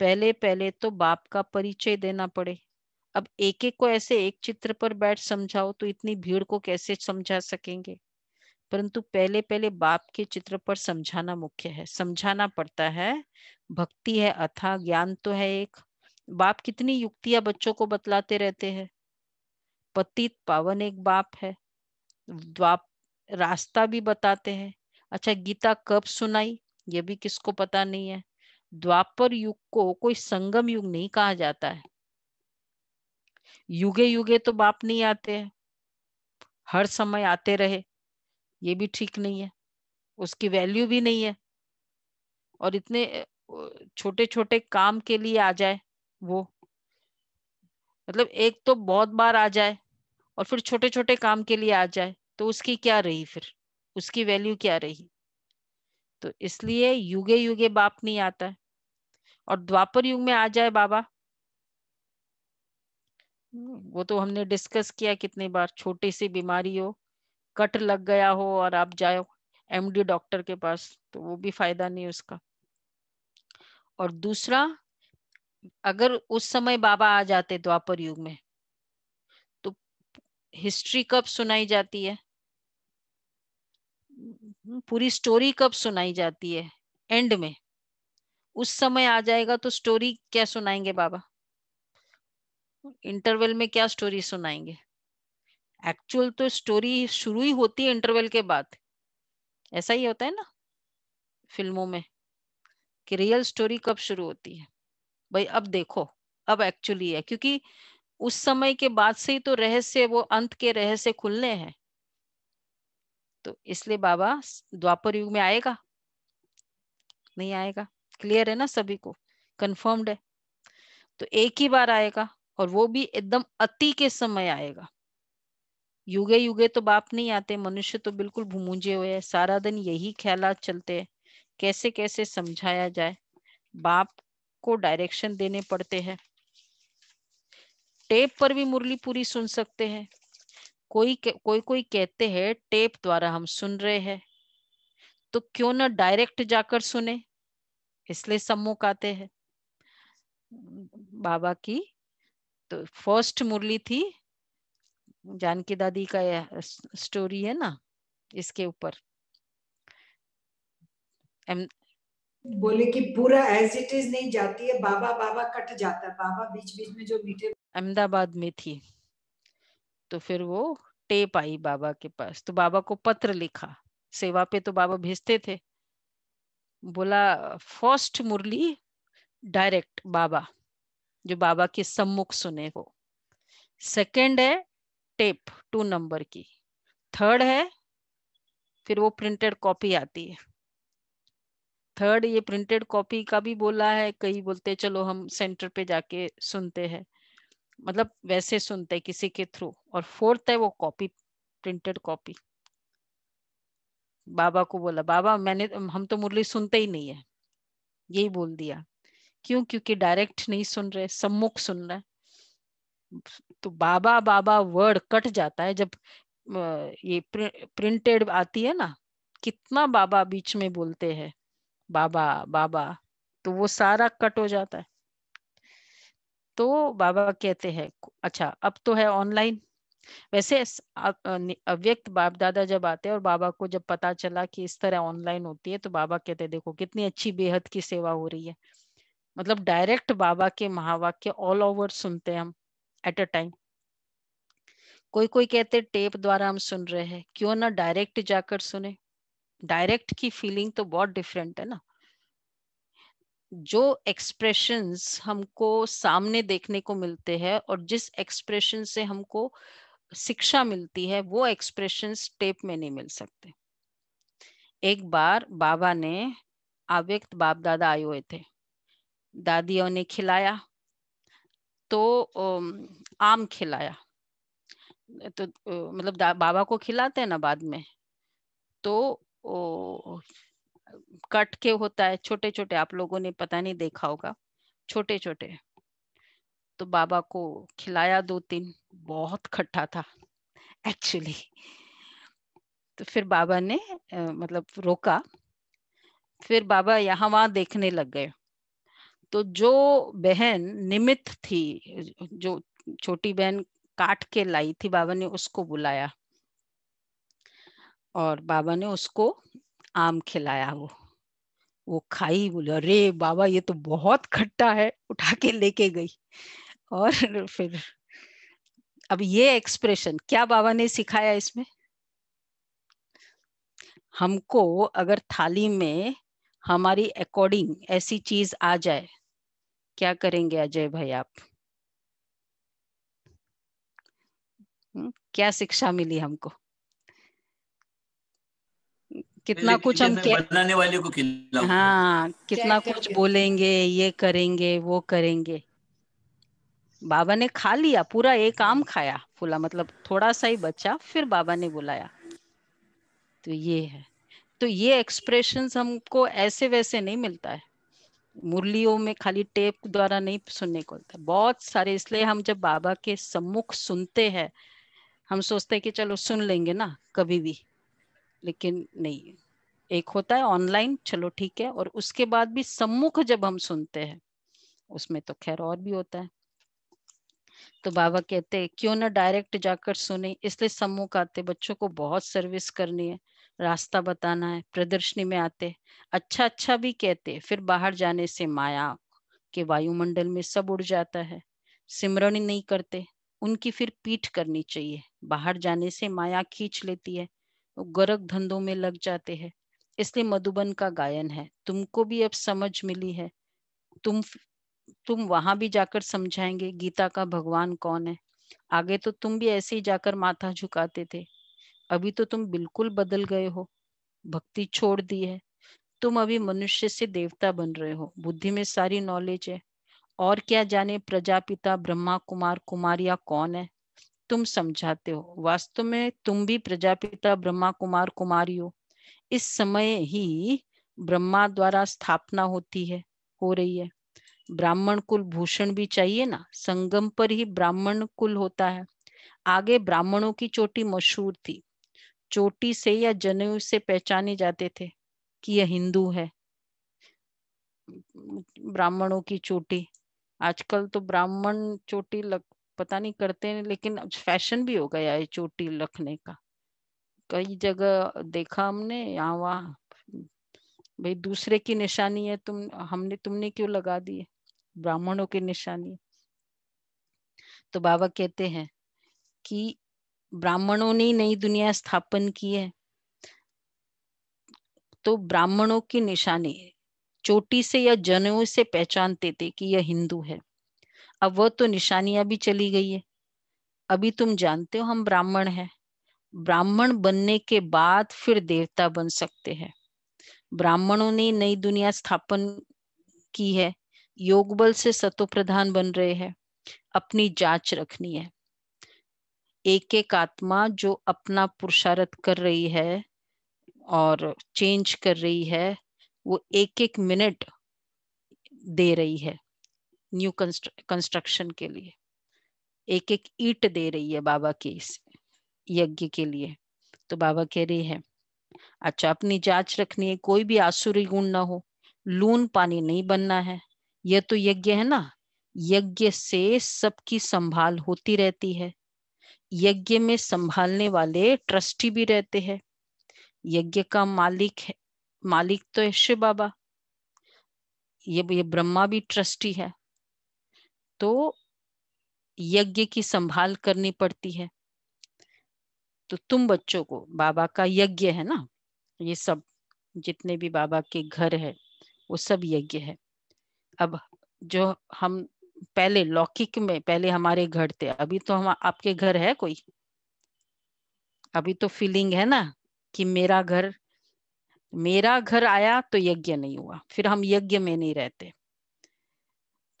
पहले पहले तो बाप का परिचय देना पड़े अब एक एक को ऐसे एक चित्र पर बैठ समझाओ तो इतनी भीड़ को कैसे समझा सकेंगे परंतु पहले पहले बाप के चित्र पर समझाना मुख्य है समझाना पड़ता है भक्ति है अथा ज्ञान तो है एक बाप कितनी युक्तियां बच्चों को बतलाते रहते हैं पतित पावन एक बाप है द्वाप रास्ता भी बताते हैं अच्छा गीता कब सुनाई ये भी किसको पता नहीं है द्वापर युग को कोई संगम युग नहीं कहा जाता है युगे युगे तो बाप नहीं आते हैं हर समय आते रहे ये भी ठीक नहीं है उसकी वैल्यू भी नहीं है और इतने छोटे छोटे काम के लिए आ जाए वो मतलब एक तो बहुत बार आ जाए और फिर छोटे छोटे काम के लिए आ जाए तो उसकी क्या रही फिर उसकी वैल्यू क्या रही तो इसलिए युगे युगे बाप नहीं आता है और द्वापर युग में आ जाए बाबा वो तो हमने डिस्कस किया कितनी बार छोटी सी बीमारी हो कट लग गया हो और आप जाओ एमडी डॉक्टर के पास तो वो भी फायदा नहीं उसका और दूसरा अगर उस समय बाबा आ जाते द्वापर तो युग में तो हिस्ट्री कब सुनाई जाती है हम्म, पूरी स्टोरी कब सुनाई जाती है एंड में उस समय आ जाएगा तो स्टोरी क्या सुनाएंगे बाबा इंटरवल में क्या स्टोरी सुनाएंगे एक्चुअल तो स्टोरी शुरू ही होती है इंटरवल के बाद ऐसा ही होता है ना फिल्मों में कि रियल स्टोरी कब शुरू होती है भाई अब देखो अब एक्चुअली है क्योंकि उस समय के बाद से ही तो रहस्य वो अंत के रहस्य खुलने हैं तो इसलिए बाबा द्वापर युग में आएगा नहीं आएगा क्लियर है ना सभी को कंफर्म्ड है तो एक ही बार आएगा और वो भी एकदम अति के समय आएगा युगे युगे तो बाप नहीं आते मनुष्य तो बिल्कुल भूमूजे हुए हैं सारा दिन यही ख्याल चलते हैं कैसे कैसे समझाया जाए बाप को डायरेक्शन देने पड़ते हैं टेप पर भी मुरली पूरी सुन सकते हैं कोई कोई कोई कहते हैं टेप द्वारा हम सुन रहे हैं तो क्यों ना डायरेक्ट जाकर सुने इसलिए सम्मुख आते हैं बाबा की तो फर्स्ट मुरली थी जानकी दादी का स्टोरी है ना इसके ऊपर बोले कि पूरा एज इट इज नहीं जाती है बाबा बाबा कट जाता है बाबा बीच बीच में जो मीठे अहमदाबाद में थी तो फिर वो टेप आई बाबा के पास तो बाबा को पत्र लिखा सेवा पे तो बाबा भेजते थे बोला फर्स्ट मुरली डायरेक्ट बाबा जो बाबा के सम्मुख सुने हो सेकंड है टेप टू नंबर की थर्ड है फिर वो प्रिंटेड कॉपी आती है थर्ड ये प्रिंटेड कॉपी का भी बोला है कई बोलते चलो हम सेंटर पे जाके सुनते हैं मतलब वैसे सुनते हैं किसी के थ्रू और फोर्थ है वो कॉपी प्रिंटेड कॉपी बाबा को बोला बाबा मैंने हम तो मुरली सुनते ही नहीं है यही बोल दिया क्यों क्योंकि डायरेक्ट नहीं सुन रहे सम्मुख सुन रहे तो बाबा बाबा वर्ड कट जाता है जब ये प्रिंटेड आती है ना कितना बाबा बीच में बोलते हैं बाबा बाबा तो वो सारा कट हो जाता है तो बाबा कहते हैं अच्छा अब तो है ऑनलाइन वैसे अव्यक्त बाप दादा जब आते हैं और बाबा को जब पता चला कि इस तरह ऑनलाइन होती है तो बाबा कहते हैं देखो कितनी अच्छी बेहद की सेवा हो रही है मतलब डायरेक्ट बाबा के महावाक्य ऑल ओवर सुनते हैं हम एट अ टाइम कोई कोई कहते टेप द्वारा हम सुन रहे हैं क्यों ना डायरेक्ट जाकर सुने डायरेक्ट की फीलिंग तो बहुत डिफरेंट है ना जो एक्सप्रेशंस हमको सामने देखने को मिलते हैं और जिस एक्सप्रेशन से हमको शिक्षा मिलती है वो एक्सप्रेशंस टेप में नहीं मिल सकते एक बार बाबा ने आव्यक्त बाप दादा आए हुए थे दादियों ने खिलाया तो आम खिलाया तो मतलब बाबा को खिलाते हैं ना बाद में तो ओ, कट के होता है छोटे छोटे आप लोगों ने पता नहीं देखा होगा छोटे छोटे तो बाबा को खिलाया दो तीन बहुत खट्टा था एक्चुअली तो फिर बाबा ने मतलब रोका फिर बाबा यहाँ वहां देखने लग गए तो जो बहन निमित थी जो छोटी बहन काट के लाई थी बाबा ने उसको बुलाया और बाबा ने उसको आम खिलाया वो वो खाई बोले अरे बाबा ये तो बहुत खट्टा है उठा के लेके गई और फिर अब ये एक्सप्रेशन क्या बाबा ने सिखाया इसमें हमको अगर थाली में हमारी अकॉर्डिंग ऐसी चीज आ जाए क्या करेंगे अजय भाई आप हम्म, क्या शिक्षा मिली हमको कितना कुछ हम बनाने वाले को हाँ कितना कुछ बोलेंगे ये करेंगे वो करेंगे बाबा ने खा लिया पूरा एक आम खाया फूला मतलब थोड़ा सा ही बचा फिर बाबा ने बुलाया तो ये है तो ये एक्सप्रेशन हमको ऐसे वैसे नहीं मिलता है मुरलियों में खाली टेप द्वारा नहीं सुनने को होता बहुत सारे इसलिए हम जब बाबा के सम्मुख सुनते हैं हम सोचते हैं कि चलो सुन लेंगे ना कभी भी लेकिन नहीं एक होता है ऑनलाइन चलो ठीक है और उसके बाद भी सम्मुख जब हम सुनते हैं उसमें तो खैर और भी होता है तो बाबा कहते क्यों ना डायरेक्ट जाकर सुने इसलिए सम्मुख आते बच्चों को बहुत सर्विस करनी है रास्ता बताना है प्रदर्शनी में आते अच्छा अच्छा भी कहते फिर बाहर जाने से माया के वायुमंडल में सब उड़ जाता है सिमरण नहीं करते उनकी फिर पीठ करनी चाहिए बाहर जाने से माया खींच लेती है वो गरक धंधों में लग जाते हैं इसलिए मधुबन का गायन है तुमको भी अब समझ मिली है तुम तुम वहां भी जाकर समझाएंगे गीता का भगवान कौन है आगे तो तुम भी ऐसे ही जाकर माथा झुकाते थे अभी तो तुम बिल्कुल बदल गए हो भक्ति छोड़ दी है तुम अभी मनुष्य से देवता बन रहे हो बुद्धि में सारी नॉलेज है और क्या जाने प्रजापिता ब्रह्मा कुमार कुमारिया कौन है तुम समझाते हो वास्तव में तुम भी प्रजापिता ब्रह्मा कुमार कुमारी हो इस समय ही ब्रह्मा द्वारा स्थापना होती है हो रही है ब्राह्मण कुल भूषण भी चाहिए ना संगम पर ही ब्राह्मण कुल होता है आगे ब्राह्मणों की चोटी मशहूर थी चोटी से या जनेऊ से पहचाने जाते थे कि यह हिंदू है ब्राह्मणों की चोटी आजकल तो ब्राह्मण चोटी लग पता नहीं करते हैं लेकिन फैशन भी हो गया है चोटी रखने का कई जगह देखा हमने यहाँ वहाँ भाई दूसरे की निशानी है तुम हमने तुमने क्यों लगा दी है ब्राह्मणों की निशानी तो बाबा कहते हैं कि ब्राह्मणों ने नई दुनिया स्थापन की है तो ब्राह्मणों की निशानी चोटी से या जनेऊ से पहचानते थे कि यह हिंदू है अब वह तो निशानियां भी चली गई है अभी तुम जानते हो हम ब्राह्मण हैं ब्राह्मण बनने के बाद फिर देवता बन सकते हैं ब्राह्मणों ने नई दुनिया स्थापन की है योग बल से सतो प्रधान बन रहे हैं अपनी जांच रखनी है एक एक आत्मा जो अपना पुरुषार्थ कर रही है और चेंज कर रही है वो एक एक मिनट दे रही है न्यू कंस्ट्रक्शन के लिए एक एक ईट दे रही है बाबा के इस यज्ञ के लिए तो बाबा कह रही है अच्छा अपनी जांच रखनी है कोई भी आसुरी गुण ना हो लून पानी नहीं बनना है यह तो यज्ञ है ना यज्ञ से सबकी संभाल होती रहती है यज्ञ में संभालने वाले ट्रस्टी भी रहते हैं यज्ञ का मालिक है मालिक तो है शिव बाबा ये, ये ब्रह्मा भी ट्रस्टी है तो यज्ञ की संभाल करनी पड़ती है तो तुम बच्चों को बाबा का यज्ञ है ना ये सब जितने भी बाबा के घर है वो सब यज्ञ है अब जो हम पहले लौकिक में पहले हमारे घर थे अभी तो हम आपके घर है कोई अभी तो फीलिंग है ना कि मेरा घर मेरा घर आया तो यज्ञ नहीं हुआ फिर हम यज्ञ में नहीं रहते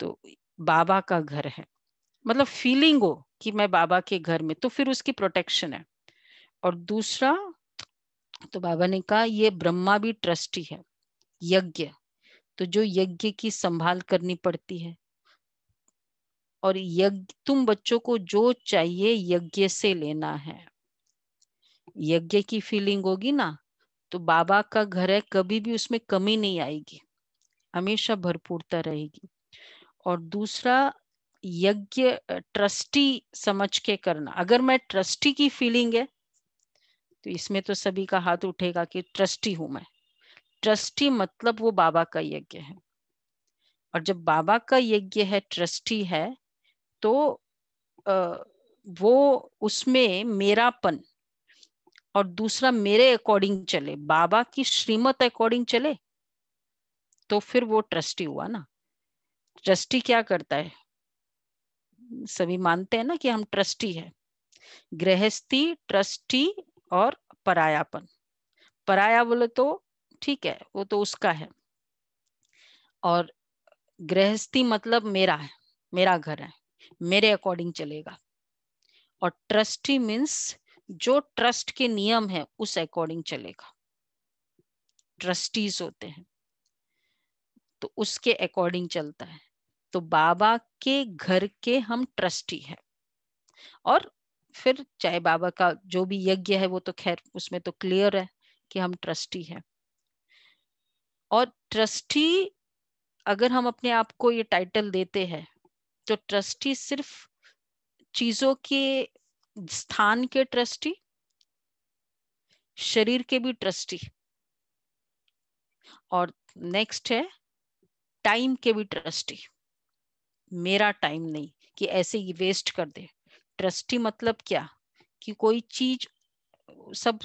तो बाबा का घर है मतलब फीलिंग हो कि मैं बाबा के घर में तो फिर उसकी प्रोटेक्शन है और दूसरा तो बाबा ने कहा ये ब्रह्मा भी ट्रस्टी है यज्ञ तो जो यज्ञ की संभाल करनी पड़ती है और यज्ञ तुम बच्चों को जो चाहिए यज्ञ से लेना है यज्ञ की फीलिंग होगी ना तो बाबा का घर है कभी भी उसमें कमी नहीं आएगी हमेशा भरपूरता रहेगी और दूसरा यज्ञ ट्रस्टी समझ के करना अगर मैं ट्रस्टी की फीलिंग है तो इसमें तो सभी का हाथ उठेगा कि ट्रस्टी हूं मैं ट्रस्टी मतलब वो बाबा का यज्ञ है और जब बाबा का यज्ञ है ट्रस्टी है तो वो उसमें मेरापन और दूसरा मेरे अकॉर्डिंग चले बाबा की श्रीमत अकॉर्डिंग चले तो फिर वो ट्रस्टी हुआ ना ट्रस्टी क्या करता है सभी मानते हैं ना कि हम ट्रस्टी है गृहस्थी ट्रस्टी और परायापन पराया बोले तो ठीक है वो तो उसका है और गृहस्थी मतलब मेरा है मेरा घर है मेरे अकॉर्डिंग चलेगा और ट्रस्टी मीन्स जो ट्रस्ट के नियम है उस अकॉर्डिंग चलेगा ट्रस्टीज होते हैं तो उसके अकॉर्डिंग चलता है तो बाबा के घर के हम ट्रस्टी हैं और फिर चाहे बाबा का जो भी यज्ञ है वो तो खैर उसमें तो क्लियर है कि हम ट्रस्टी हैं और ट्रस्टी अगर हम अपने आप को ये टाइटल देते हैं तो ट्रस्टी सिर्फ चीजों के स्थान के ट्रस्टी शरीर के भी ट्रस्टी और नेक्स्ट है टाइम के भी ट्रस्टी मेरा टाइम नहीं कि ऐसे ही वेस्ट कर दे ट्रस्टी मतलब क्या कि कोई चीज सब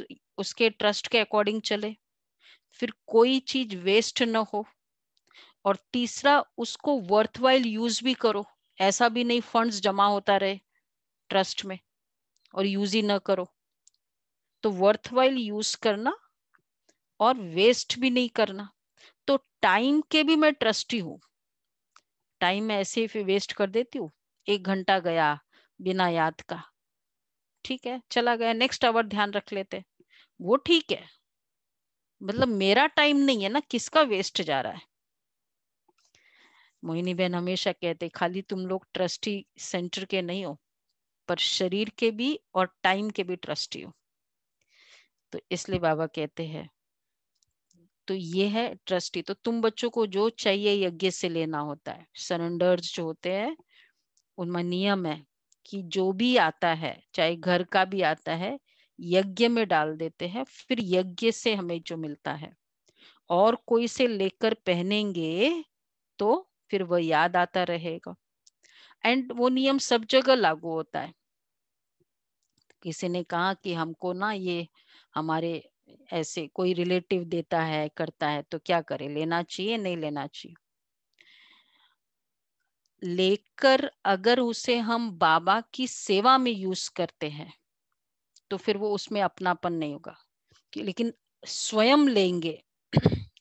उसके ट्रस्ट के अकॉर्डिंग चले फिर कोई चीज वेस्ट ना हो और तीसरा उसको वर्थवाइल यूज भी करो ऐसा भी नहीं फंड्स जमा होता रहे ट्रस्ट में और यूज ही ना करो तो वाइल यूज करना और वेस्ट भी नहीं करना तो टाइम के भी मैं ट्रस्टी हूं टाइम मैं ऐसे ही वेस्ट कर देती हूँ एक घंटा गया बिना याद का ठीक है चला गया नेक्स्ट आवर ध्यान रख लेते वो ठीक है मतलब मेरा टाइम नहीं है ना किसका वेस्ट जा रहा है मोहिनी बहन हमेशा कहते खाली तुम लोग ट्रस्टी सेंटर के नहीं हो पर शरीर के भी और टाइम के भी ट्रस्टी हो तो इसलिए बाबा कहते हैं तो ये है ट्रस्टी तो तुम बच्चों को जो चाहिए यज्ञ से लेना होता है सरेंडर्स जो होते हैं उनमें नियम है कि जो भी आता है चाहे घर का भी आता है यज्ञ में डाल देते हैं फिर यज्ञ से हमें जो मिलता है और कोई से लेकर पहनेंगे तो फिर वह याद आता रहेगा एंड वो नियम सब जगह लागू होता है किसी ने कहा कि हमको ना ये हमारे ऐसे कोई रिलेटिव देता है करता है तो क्या करे लेना चाहिए नहीं लेना चाहिए लेकर अगर उसे हम बाबा की सेवा में यूज करते हैं तो फिर वो उसमें अपनापन नहीं होगा लेकिन स्वयं लेंगे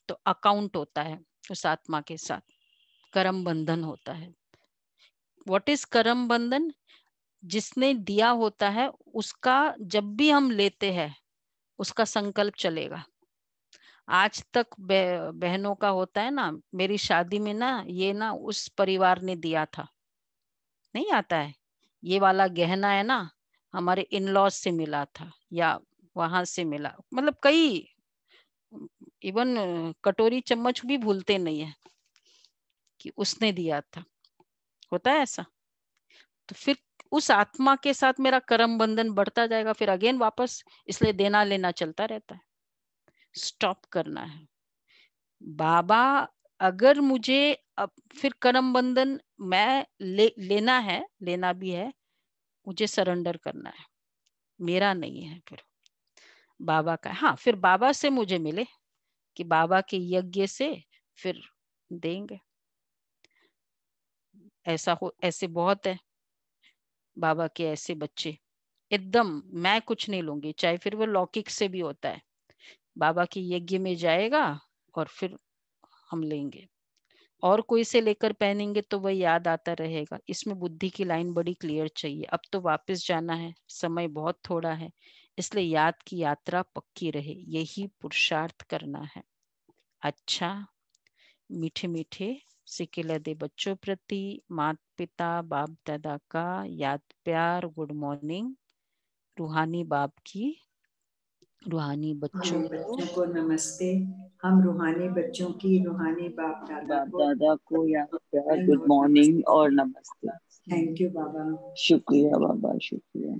तो अकाउंट होता है उस आत्मा के साथ करम बंधन होता है वॉट इज कर्म बंधन जिसने दिया होता है उसका जब भी हम लेते हैं उसका संकल्प चलेगा आज तक बहनों का होता है ना मेरी शादी में ना ये ना उस परिवार ने दिया था नहीं आता है ये वाला गहना है ना हमारे इन लॉज से मिला था या वहां से मिला मतलब कई इवन कटोरी चम्मच भी भूलते नहीं है कि उसने दिया था होता है ऐसा तो फिर उस आत्मा के साथ मेरा कर्म बंधन बढ़ता जाएगा फिर अगेन वापस इसलिए देना लेना चलता रहता है स्टॉप करना है बाबा अगर मुझे अब फिर कर्म बंधन मैं ले, लेना है लेना भी है मुझे सरेंडर करना है मेरा नहीं है फिर बाबा का हाँ फिर बाबा से मुझे मिले कि बाबा के यज्ञ से फिर देंगे ऐसा हो ऐसे बहुत है बाबा के ऐसे बच्चे एकदम मैं कुछ नहीं लूंगी चाहे फिर वो लौकिक से भी होता है बाबा की यज्ञ में जाएगा और फिर हम लेंगे और कोई से लेकर पहनेंगे तो वह याद आता रहेगा इसमें बुद्धि की लाइन बड़ी क्लियर चाहिए अब तो वापस जाना है समय बहुत थोड़ा है इसलिए याद की यात्रा पक्की रहे यही पुरुषार्थ करना है अच्छा मीठे मीठे सिकिल दे बच्चों प्रति मात पिता बाप दादा का याद प्यार गुड मॉर्निंग रूहानी बाप की रूहानी बच्चों बच्चों को नमस्ते हम रूहानी बच्चों की रूहानी बाप दादा बाप दादा को याद प्यार गुड मॉर्निंग और नमस्ते थैंक यू बाबा शुक्रिया बाबा शुक्रिया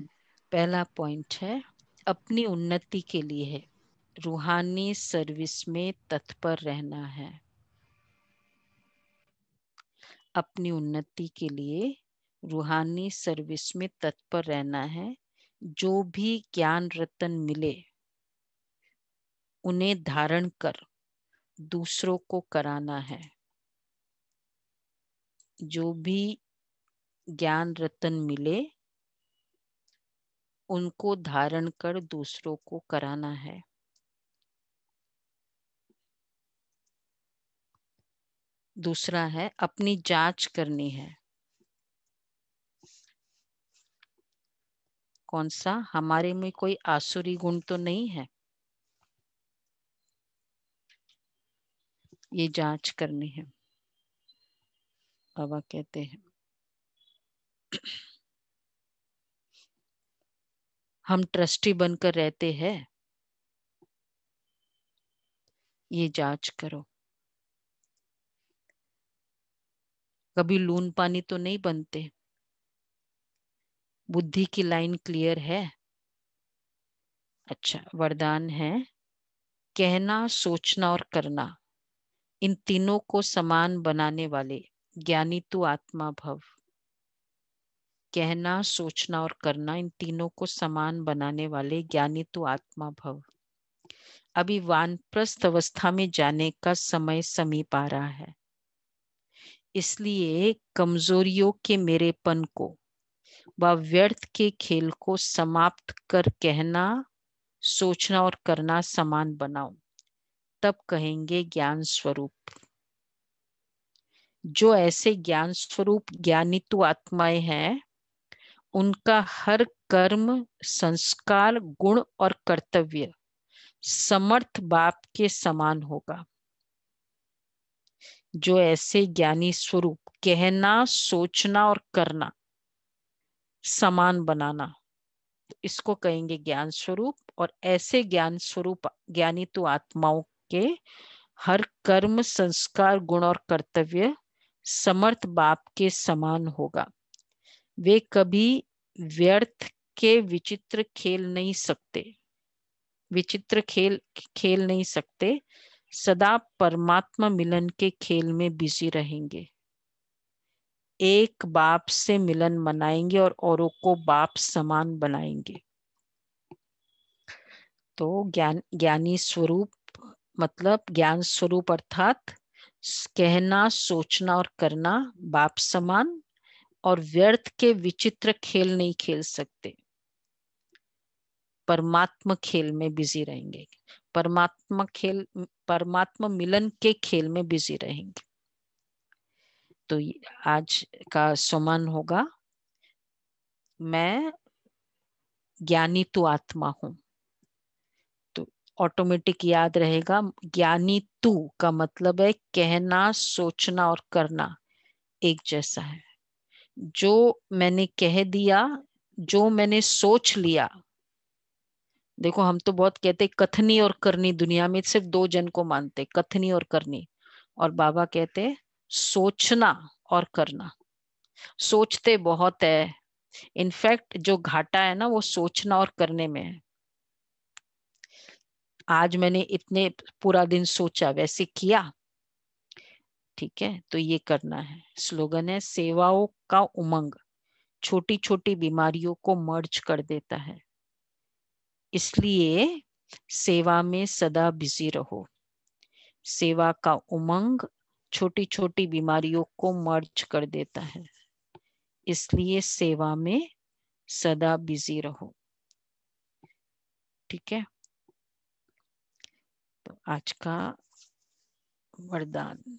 पहला पॉइंट है अपनी उन्नति के लिए है रूहानी सर्विस में तत्पर रहना है अपनी उन्नति के लिए रूहानी सर्विस में तत्पर रहना है जो भी ज्ञान रतन मिले उन्हें धारण कर दूसरों को कराना है जो भी ज्ञान रतन मिले उनको धारण कर दूसरों को कराना है दूसरा है अपनी जांच करनी है कौन सा हमारे में कोई आसुरी गुण तो नहीं है ये जांच करनी है बाबा कहते हैं हम ट्रस्टी बनकर रहते हैं ये जांच करो कभी लून पानी तो नहीं बनते बुद्धि की लाइन क्लियर है अच्छा वरदान है कहना सोचना और करना इन तीनों को समान बनाने वाले ज्ञानी तु आत्मा भव कहना सोचना और करना इन तीनों को समान बनाने वाले ज्ञानी तु आत्मा भव अभी वानप्रस्थ अवस्था में जाने का समय समीप आ रहा है इसलिए कमजोरियों के मेरेपन को व व्यर्थ के खेल को समाप्त कर कहना सोचना और करना समान बनाओ तब कहेंगे ज्ञान स्वरूप जो ऐसे ज्ञान स्वरूप ज्ञानित्व आत्माएं हैं उनका हर कर्म संस्कार गुण और कर्तव्य समर्थ बाप के समान होगा जो ऐसे ज्ञानी स्वरूप कहना सोचना और करना समान बनाना तो इसको कहेंगे ज्ञान स्वरूप और ऐसे ज्ञान स्वरूप ज्ञानी तो आत्माओं के हर कर्म संस्कार गुण और कर्तव्य समर्थ बाप के समान होगा वे कभी व्यर्थ के विचित्र खेल नहीं सकते विचित्र खेल खेल नहीं सकते सदा परमात्मा मिलन के खेल में बिजी रहेंगे एक बाप से मिलन मनाएंगे और औरों को बाप समान बनाएंगे तो ज्ञान ज्ञानी स्वरूप मतलब ज्ञान स्वरूप अर्थात कहना सोचना और करना बाप समान और व्यर्थ के विचित्र खेल नहीं खेल सकते परमात्मा खेल में बिजी रहेंगे परमात्मा खेल परमात्मा मिलन के खेल में बिजी रहेंगे तो आज का समान होगा मैं ज्ञानी तू तो आत्मा हूं तो ऑटोमेटिक याद रहेगा ज्ञानी तू का मतलब है कहना सोचना और करना एक जैसा है जो मैंने कह दिया जो मैंने सोच लिया देखो हम तो बहुत कहते कथनी और करनी दुनिया में सिर्फ दो जन को मानते कथनी और करनी और बाबा कहते सोचना और करना सोचते बहुत है इनफैक्ट जो घाटा है ना वो सोचना और करने में है आज मैंने इतने पूरा दिन सोचा वैसे किया ठीक है तो ये करना है स्लोगन है सेवाओं का उमंग छोटी छोटी बीमारियों को मर्ज कर देता है इसलिए सेवा में सदा बिजी रहो सेवा का उमंग छोटी छोटी बीमारियों को मर्ज कर देता है इसलिए सेवा में सदा बिजी रहो ठीक है तो आज का वरदान